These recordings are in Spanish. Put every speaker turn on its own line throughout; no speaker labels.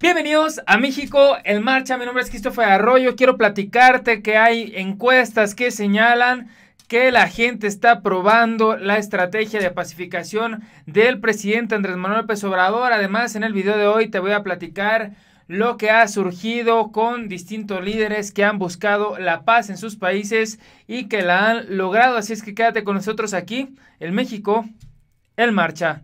Bienvenidos a México en Marcha. Mi nombre es Cristóbal Arroyo. Quiero platicarte que hay encuestas que señalan que la gente está probando la estrategia de pacificación del presidente Andrés Manuel López Obrador. Además, en el video de hoy te voy a platicar lo que ha surgido con distintos líderes que han buscado la paz en sus países y que la han logrado. Así es que quédate con nosotros aquí, en México, en marcha.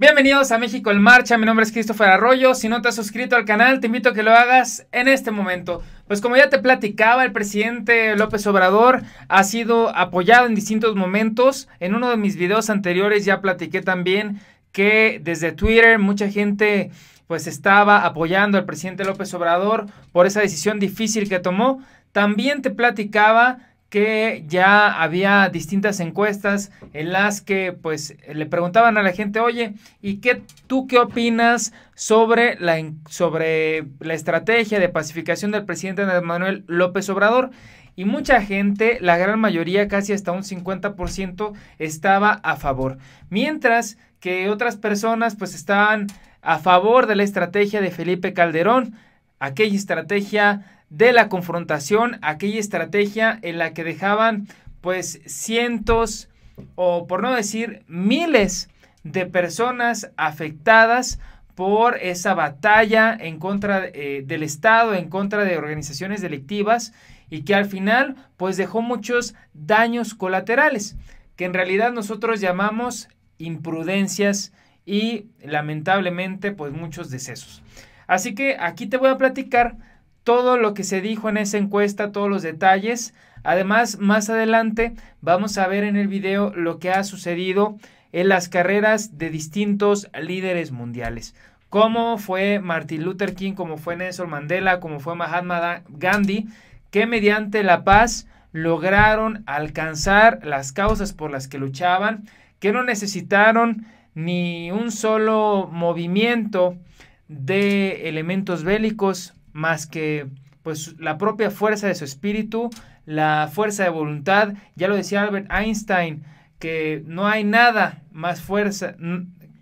Bienvenidos a México en Marcha, mi nombre es Christopher Arroyo, si no te has suscrito al canal te invito a que lo hagas en este momento. Pues como ya te platicaba, el presidente López Obrador ha sido apoyado en distintos momentos, en uno de mis videos anteriores ya platiqué también que desde Twitter mucha gente pues estaba apoyando al presidente López Obrador por esa decisión difícil que tomó. También te platicaba que ya había distintas encuestas en las que pues le preguntaban a la gente, oye, ¿y qué tú qué opinas sobre la, sobre la estrategia de pacificación del presidente Manuel López Obrador? Y mucha gente, la gran mayoría, casi hasta un 50%, estaba a favor. Mientras que otras personas pues estaban a favor de la estrategia de Felipe Calderón, aquella estrategia de la confrontación, aquella estrategia en la que dejaban pues cientos o por no decir miles de personas afectadas por esa batalla en contra eh, del Estado, en contra de organizaciones delictivas y que al final pues dejó muchos daños colaterales que en realidad nosotros llamamos imprudencias y lamentablemente pues muchos decesos. Así que aquí te voy a platicar todo lo que se dijo en esa encuesta, todos los detalles. Además, más adelante vamos a ver en el video lo que ha sucedido en las carreras de distintos líderes mundiales. Cómo fue Martin Luther King, ...como fue Nelson Mandela, ...como fue Mahatma Gandhi, que mediante la paz lograron alcanzar las causas por las que luchaban, que no necesitaron ni un solo movimiento de elementos bélicos, más que pues la propia fuerza de su espíritu, la fuerza de voluntad, ya lo decía Albert Einstein, que no hay nada más fuerza,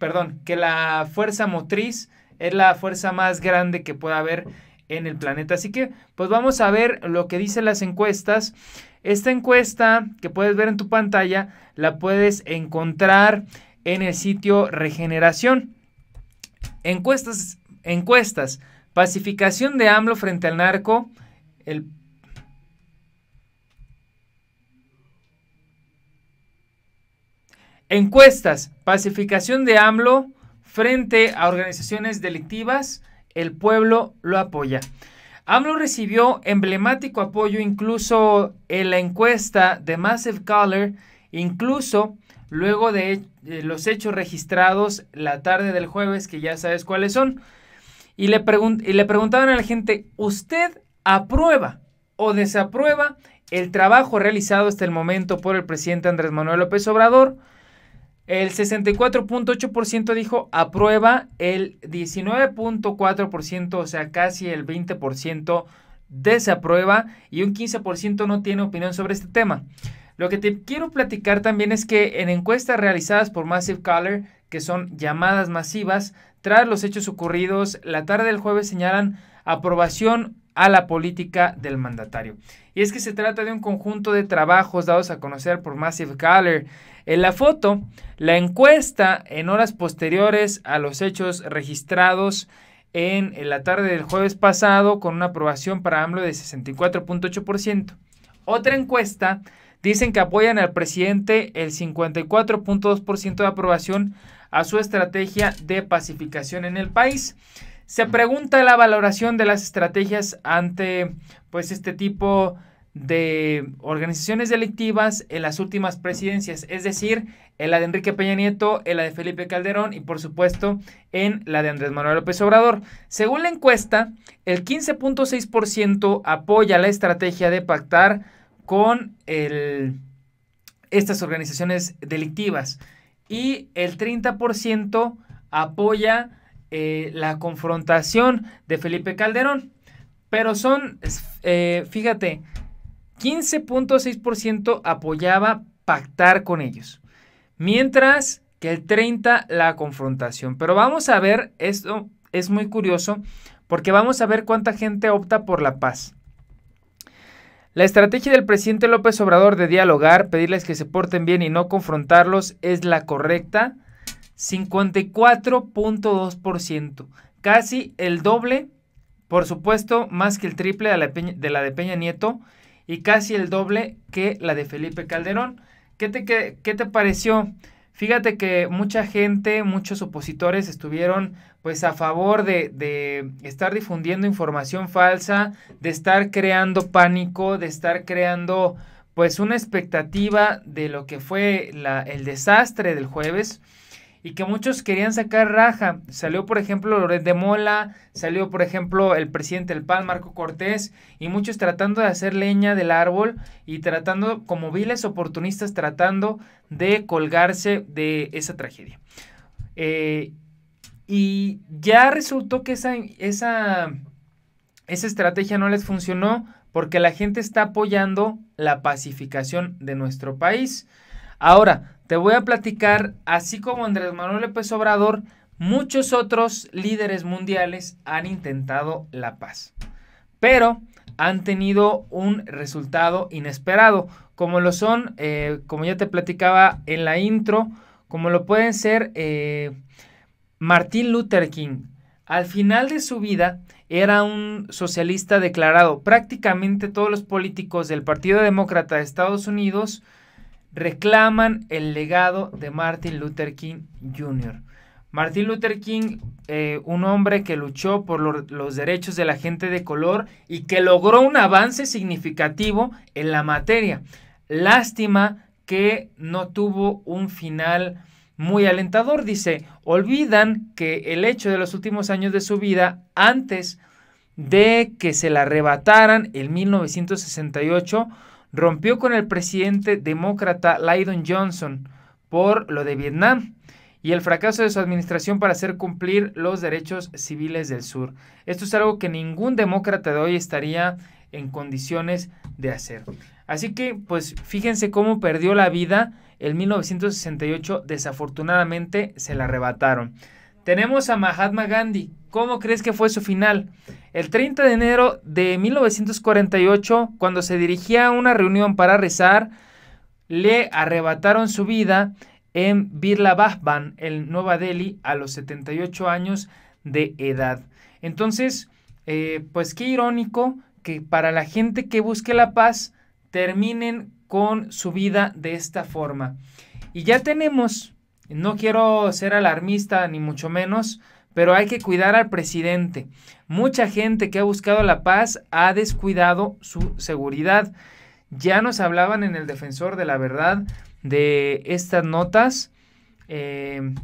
perdón, que la fuerza motriz es la fuerza más grande que pueda haber en el planeta. Así que, pues vamos a ver lo que dicen las encuestas. Esta encuesta que puedes ver en tu pantalla la puedes encontrar en el sitio Regeneración. Encuestas, encuestas Pacificación de AMLO frente al narco. Encuestas. Pacificación de AMLO frente a organizaciones delictivas. El pueblo lo apoya. AMLO recibió emblemático apoyo incluso en la encuesta de Massive Color, incluso luego de eh, los hechos registrados la tarde del jueves, que ya sabes cuáles son y le, preguntaban a la gente, ¿usted aprueba o desaprueba el trabajo realizado hasta el momento por el presidente Andrés Manuel López Obrador? El 64.8% dijo aprueba, el 19.4%, o sea, casi el 20% desaprueba y un 15% no tiene opinión sobre este tema. Lo que te quiero platicar también es que en encuestas realizadas por Massive Color, que son llamadas masivas, tras los hechos ocurridos la tarde del jueves señalan aprobación a la política del mandatario. Y es que se trata de un conjunto de trabajos dados a conocer por Massive Caller. En la foto, la encuesta en horas posteriores a los hechos registrados en, la tarde del jueves pasado con una aprobación para AMLO de 64.8%. Otra encuesta dicen que apoyan al presidente el 54.2% de aprobación a su estrategia de pacificación en el país. Se pregunta la valoración de las estrategias ante pues este tipo de organizaciones delictivas en las últimas presidencias, es decir, en la de Enrique Peña Nieto, en la de Felipe Calderón y por supuesto en la de Andrés Manuel López Obrador. Según la encuesta, el 15.6% apoya la estrategia de pactar con estas organizaciones delictivas y el 30% apoya eh, la confrontación de Felipe Calderón. Pero son, eh, fíjate, 15.6% apoyaba pactar con ellos, mientras que el 30% la confrontación. Pero vamos a ver, esto es muy curioso, porque vamos a ver cuánta gente opta por la paz. La estrategia del presidente López Obrador de dialogar, pedirles que se porten bien y no confrontarlos es la correcta. 54.2%, casi el doble, por supuesto, más que el triple de la, de Peña Nieto y casi el doble que la de Felipe Calderón. ¿Qué te, qué te pareció? Fíjate que mucha gente, muchos opositores estuvieron pues a favor de, de, estar difundiendo información falsa, de estar creando pánico, de estar creando pues una expectativa de lo que fue la, el desastre del jueves y que muchos querían sacar raja. Salió, por ejemplo, Loret de Mola, salió, por ejemplo, el presidente del PAN, Marco Cortés, y muchos tratando de hacer leña del árbol y tratando, como viles oportunistas, tratando de colgarse de esa tragedia. Eh, y ya resultó que esa, esa, esa estrategia no les funcionó porque la gente está apoyando la pacificación de nuestro país. Ahora, te voy a platicar, así como Andrés Manuel López Obrador, muchos otros líderes mundiales han intentado la paz, pero han tenido un resultado inesperado, como lo son, eh, como ya te platicaba en la intro, como lo pueden ser Martín eh, Martin Luther King. Al final de su vida era un socialista declarado. Prácticamente todos los políticos del Partido Demócrata de Estados Unidos reclaman el legado de Martin Luther King Jr. Martin Luther King, eh, un hombre que luchó por los derechos de la gente de color y que logró un avance significativo en la materia. Lástima que no tuvo un final muy alentador. Dice, olvidan que el hecho de los últimos años de su vida, antes de que se la arrebataran en 1968, rompió con el presidente demócrata Lyndon Johnson por lo de Vietnam y el fracaso de su administración para hacer cumplir los derechos civiles del sur. Esto es algo que ningún demócrata de hoy estaría en condiciones de hacer. Así que, pues fíjense cómo perdió la vida en 1968, desafortunadamente se la arrebataron. Tenemos a Mahatma Gandhi. ¿Cómo crees que fue su final? El 30 de enero de 1948, cuando se dirigía a una reunión para rezar, le arrebataron su vida en Birla Bhavan, en Nueva Delhi, a los 78 años de edad. Entonces, eh, pues qué irónico que para la gente que busque la paz terminen con su vida de esta forma. Y ya tenemos no quiero ser alarmista ni mucho menos, pero hay que cuidar al presidente. Mucha gente que ha buscado la paz ha descuidado su seguridad. Ya nos hablaban en el Defensor de la Verdad de estas notas. Eh,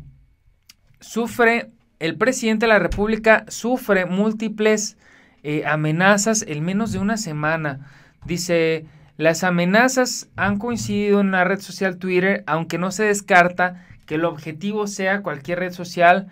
sufre, el presidente de la República sufre múltiples eh, amenazas en menos de una semana. Dice, las amenazas han coincidido en la red social Twitter, aunque no se descarta que el objetivo sea cualquier red social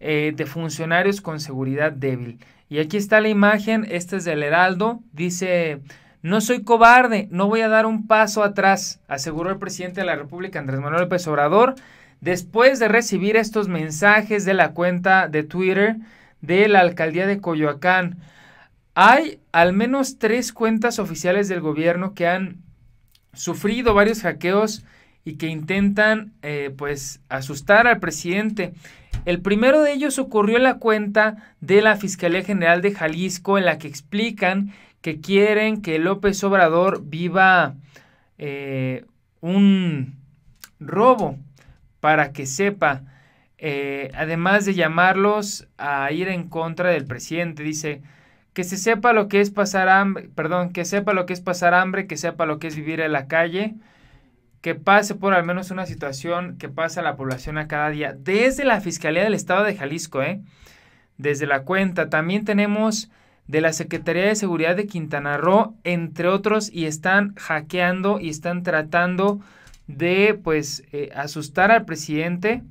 eh, de funcionarios con seguridad débil. Y aquí está la imagen, esta es del Heraldo, dice, no soy cobarde, no voy a dar un paso atrás, aseguró el presidente de la República, Andrés Manuel López Obrador, después de recibir estos mensajes de la cuenta de Twitter de la alcaldía de Coyoacán. Hay al menos tres cuentas oficiales del gobierno que han sufrido varios hackeos y que intentan eh, pues asustar al presidente. El primero de ellos ocurrió en la cuenta de la Fiscalía General de Jalisco en la que explican que quieren que López Obrador viva eh, un robo para que sepa, eh, además de llamarlos a ir en contra del presidente, dice que se sepa lo que es pasar hambre, perdón, que sepa lo que es pasar hambre, que sepa lo que es vivir en la calle, que pase por al menos una situación que pasa a la población a cada día. Desde la Fiscalía del Estado de Jalisco, ¿eh? desde la cuenta, también tenemos de la Secretaría de Seguridad de Quintana Roo, entre otros, y están hackeando y están tratando de, pues, eh, asustar al presidente.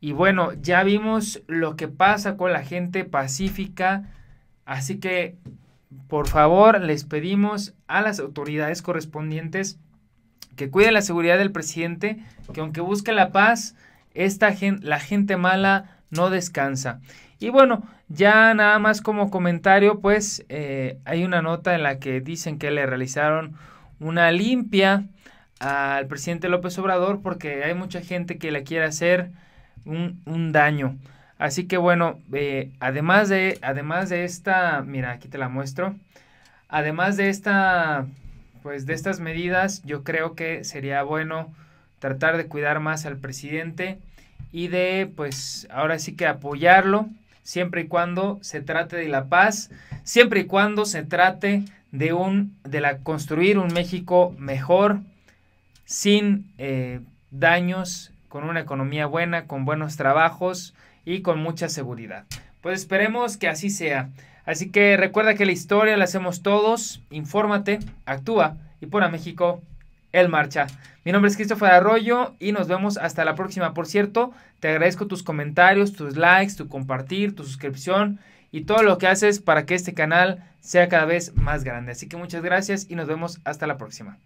Y bueno, ya vimos lo que pasa con la gente pacífica, así que, por favor, les pedimos a las autoridades correspondientes que cuide la seguridad del presidente, que aunque busque la paz, esta la gente mala no descansa. Y bueno, ya nada más como comentario, pues eh, hay una nota en la que dicen que le realizaron una limpia al presidente López Obrador porque hay mucha gente que le quiere hacer un, daño. Así que bueno, eh, además, de, además de esta, mira, aquí te la muestro, además de esta pues de estas medidas yo creo que sería bueno tratar de cuidar más al presidente y de pues ahora sí que apoyarlo siempre y cuando se trate de la paz, siempre y cuando se trate de un de la construir un México mejor sin eh, daños, con una economía buena, con buenos trabajos y con mucha seguridad. Pues esperemos que así sea. Así que recuerda que la historia la hacemos todos, infórmate, actúa y por a México, el marcha. Mi nombre es Cristóbal Arroyo y nos vemos hasta la próxima. Por cierto, te agradezco tus comentarios, tus likes, tu compartir, tu suscripción y todo lo que haces para que este canal sea cada vez más grande. Así que muchas gracias y nos vemos hasta la próxima.